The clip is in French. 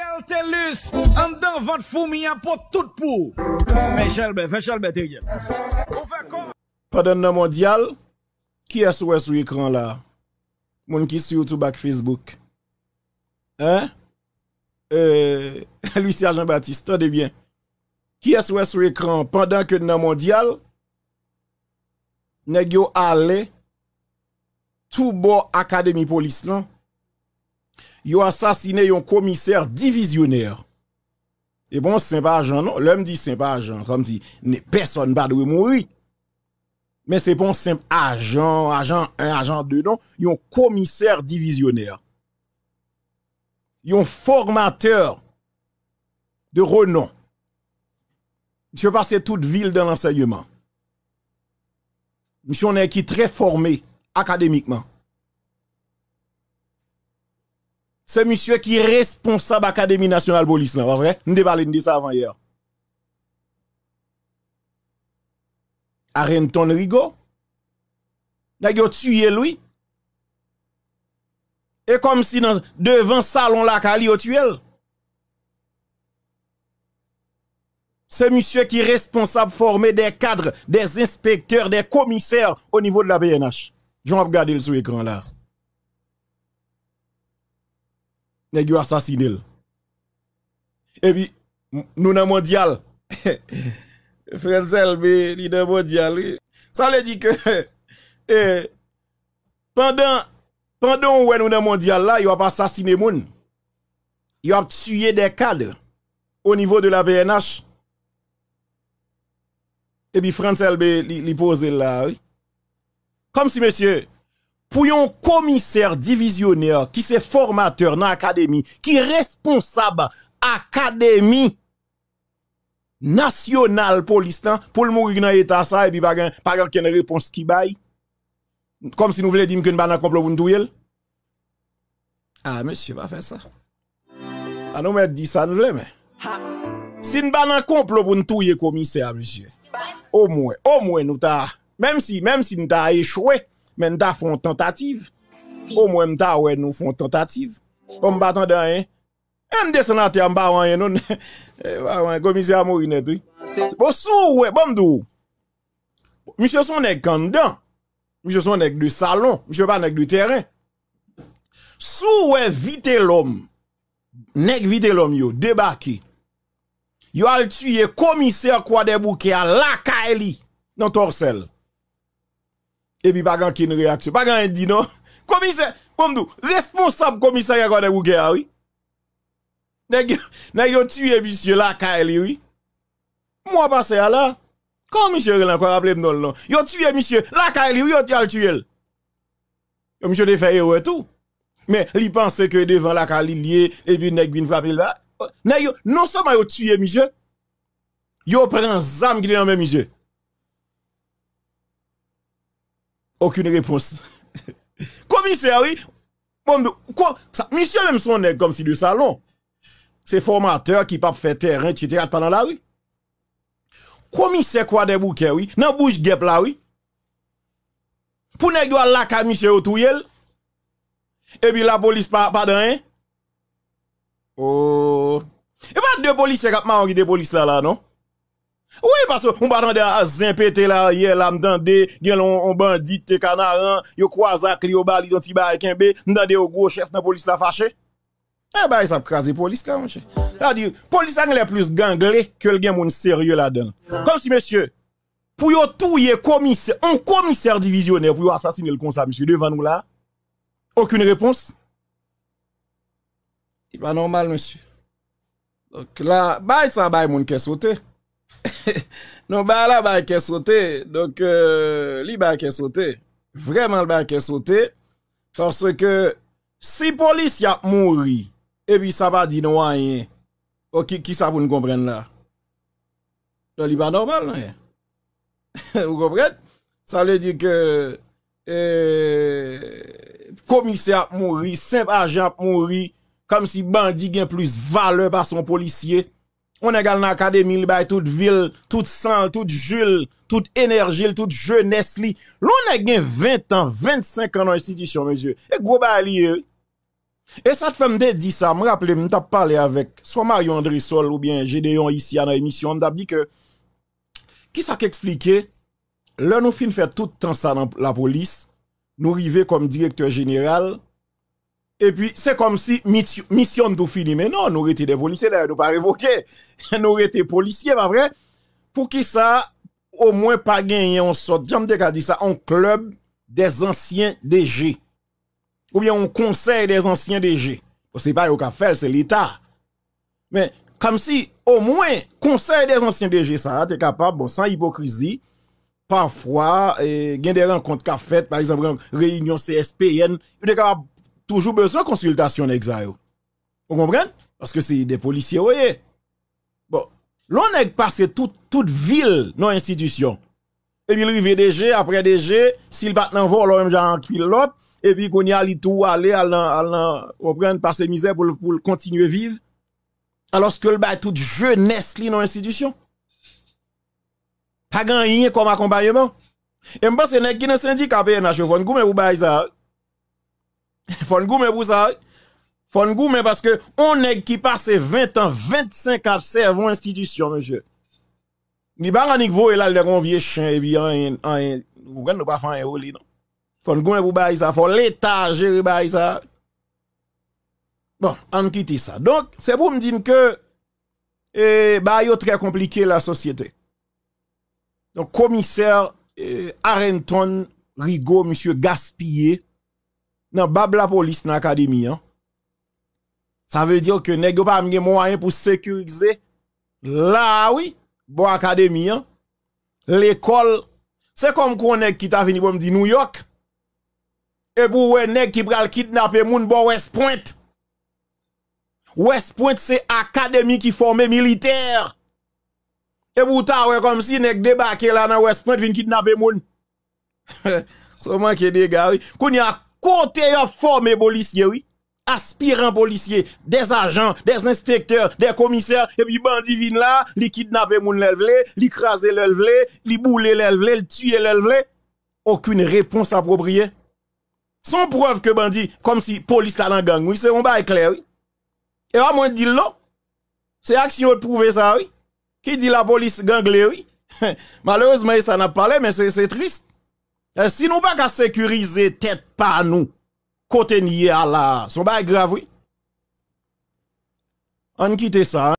Ariel Tellus, en dans votre fourmi pour tout pour. Mais Chalbert, Michel Chalbert, Ariel. On fait quoi? Pendant le mondial, qui est sur l'écran là? Moun qui sur YouTube et Facebook. Hein? Euh, Lucia Jean-Baptiste, tenez bien. Qui est sur l'écran pendant que dans le mondial? Nèg yo allé tout bon académie police là Yon assassiné un commissaire divisionnaire. Et bon, c'est pas agent, non? L'homme dit c'est pas agent. Comme dit, personne pas doit mourir. Mais c'est bon, simple agent, agent un agent 2, non? un commissaire divisionnaire. Yon formateur de renom. Monsieur passé toute ville dans l'enseignement. Monsieur on est qui très formé académiquement. c'est monsieur qui est responsable Académie nationale police, là, pas vrai? Nous parlé de ça avant hier. Arenton Rigo. a tué lui. Et comme si devant devant salon la Kali a tué. C'est monsieur qui est responsable former des cadres, des inspecteurs, des commissaires au niveau de la BNH. Je vais regarder sur l'écran là. nèg yo assassiné et puis nous dans mondial lb nous leader mondial ça veut dire que eh, pendant pendant nous dans mondial là il a assassiné moun il a tué des cadres au niveau de la BNH. et puis France-LB, il là comme si monsieur pour un commissaire divisionnaire qui est formateur dans l'académie, qui est responsable académie nationale police pour le mourir dans l'état ça et puis pas pas une réponse qui baille comme si nous voulions dire que nous pas un complot pour nous Ah monsieur va faire ça. Ah nous mais dit ça nous voulons mais si nous pas un complot pour nous touiller commissaire monsieur. Bah, au moins au moins nous t'a même si même si nous t'a échoué men fait une tentative. Au moins nous avons nou tentative. avons fait une tentative. Nous avons fait une tentative. Nous avons fait une tentative. dou. Nous son nez une Monsieur son nez du salon. Monsieur pas nèg du terrain. Sou vite l'homme. Nèg vite l'homme yo, débarqué. Yo al tuer commissaire quoi des bouquets à la Kaeli dans Torsel et puis pas grand qui une réaction pas grand dit non commissaire comme nous responsable commissaire quand vous oui nèg nèg tué monsieur la caille oui moi passé à là comme monsieur Relan quoi non non yo tué monsieur la caille oui yo tué le monsieur de faire tout mais il pensait que devant la caille et puis nèg vinn frapper là non seulement yo tué monsieur yo prend zam qui dans même monsieur Aucune réponse. Commissaire, oui. quoi, monsieur même son comme si du salon. C'est formateur qui pas fait terrain, etc. pendant la rue. Commissaire quoi de bouquet, oui. Nan bouche guêpe là, oui. Pour nèg doit la ka monsieur Otouyel. Et puis la police pas de hein? Oh. Et pas deux policiers qui ont des policiers là là, non? Oui, parce qu'on va à zimpéter là, hier, là, m'dande, gen on bandit, te canaran, yo croisa, cri Clio Bali, don tiba et kembe, m'dande au gros chef de police la fâché. Eh ben, ils ont crasé police là, monsieur. C'est-à-dire, police là, est plus ganglé que le gars moun sérieux là-dedans. Comme si, monsieur, pour yo touye commissaire, un commissaire divisionnaire pour assassiner le consa, monsieur, devant nous là, aucune réponse. C'est pas normal, monsieur. Donc là, bah, ça, bah, moun qui sauté non, bah là, bah, qui sauté. Donc, euh, li, bah, sauté. Vraiment, bah, qui sauté. Parce que, si police y a mouru, et puis ça va dire non rien. Ok, qui ça vous nous comprendre là? Donc, li, pas bah, normal, hein. vous comprenez? Ça veut dire que, le euh, commissaire mouru, simple agent mouru, comme si bandit gagne plus valeur par son policier. On est dans l'académie, il toute ville, toute sang, toute jule, toute énergie, toute jeunesse li. L'on gagné 20 ans, 25 ans dans l'institution, monsieur. Et gros euh. et ça te fait me dire ça, me rappelle, me parlé avec soit Marion André ou bien Gédéon ici à l'émission, me dit que qui ça qu'expliquer là nous fin faire tout le temps ça dans la police, nous arrivons comme directeur général, et puis, c'est comme si mission tout fini. Mais non, nous aurait des policiers, d'ailleurs, nous pas révoqué. nous aurait été policiers, pas vrai? Pour qui ça, au moins pas gagné, on sorte j'aime dit ça, un club des anciens DG. Ou bien un conseil des anciens DG. C'est pas au café c'est l'État. Mais comme si, au moins, conseil des anciens DG, ça, tu es capable, bon, sans hypocrisie, parfois, eh, il des rencontres qu'a faites, par exemple, réunion CSPN, tu es capable toujours besoin de consultation nèg Vous comprenez Parce que c'est des policiers, vous voyez. Bon, l'on est passé toute toute ville dans institution. Et puis il des jeux, après DG, s'il bat dans vol, même j'en l'autre et puis qu'on y a tout aller à comprenez, passer misère pour pour continuer vivre. Alors que le bail tout jeunesse li dans institution. Pas gagner comme accompagnement. Et je pense que un syndicat PNH, vous voyez, ça. Fon goumen pour ça. Fon parce que on est qui passe 20 ans, 25 ans servant institution, monsieur. Ni pas ni vo et là le vieux chien et bien, en en vous gagne pas faire un non. Fon goumen pour ça, faut l'état gérer bail ça. Bon, on quitte ça. Donc, c'est pour me dire que et bah yo très compliqué la société. Donc commissaire eh, Arenton Rigaud monsieur gaspillé non, bab la police dans l'académie. Hein? Ça veut dire que nèg pas gen moyen pour sécuriser là oui, bon académie hein? l'école. C'est comme qu'on est qui t'a venu pour me New York. Et pour ouais nèg qui pral kidnapper moun bon West Point. West Point c'est académie qui formait militaire. Et pour ta ouais comme si nèg débarqué là dans West Point vient kidnapper moun. Seulement que des gars, oui côté a formé policiers, oui. Aspirants policiers, des agents, des inspecteurs, des commissaires, et puis bandit vin là, li kidnappe moun l'elvle, li krasé l'elvle, li boule l'elvle, li tuer l'elvle. Aucune réponse appropriée. Sans preuve que bandit, comme si police là dans gang, oui, c'est un bail clair, Et à moins dit là, c'est action de prouver ça, oui. Qui dit la police ganglée, oui. Malheureusement, ça n'a pas parlé, mais c'est triste. Eh, si nous pas sécuriser tête par nous, côté nié à la, son pas grave, oui. On quitte ça. Hein.